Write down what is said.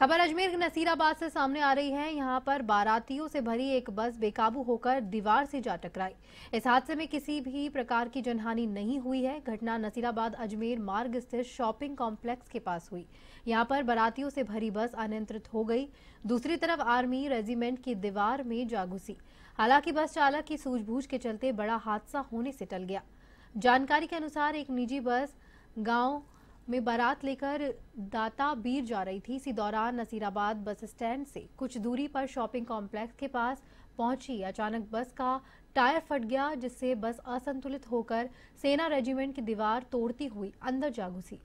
खबर अजमेर के नसीराबाद से सामने आ रही है यहाँ पर बारातियों से भरी एक बस बेकाबू होकर दीवार से जा टकराई इस हादसे में किसी भी प्रकार की जनहानि नहीं हुई है घटना नसीराबाद अजमेर मार्ग स्थित शॉपिंग कॉम्प्लेक्स के पास हुई यहाँ पर बारातियों से भरी बस अनियंत्रित हो गई दूसरी तरफ आर्मी रेजिमेंट की दीवार में जा घुसी हालांकि बस चालक की सूझबूझ के चलते बड़ा हादसा होने से टल गया जानकारी के अनुसार एक निजी बस गाँव में बारात लेकर दाता बीर जा रही थी इसी दौरान नसीराबाद बस स्टैंड से कुछ दूरी पर शॉपिंग कॉम्प्लेक्स के पास पहुंची अचानक बस का टायर फट गया जिससे बस असंतुलित होकर सेना रेजिमेंट की दीवार तोड़ती हुई अंदर जा घुसी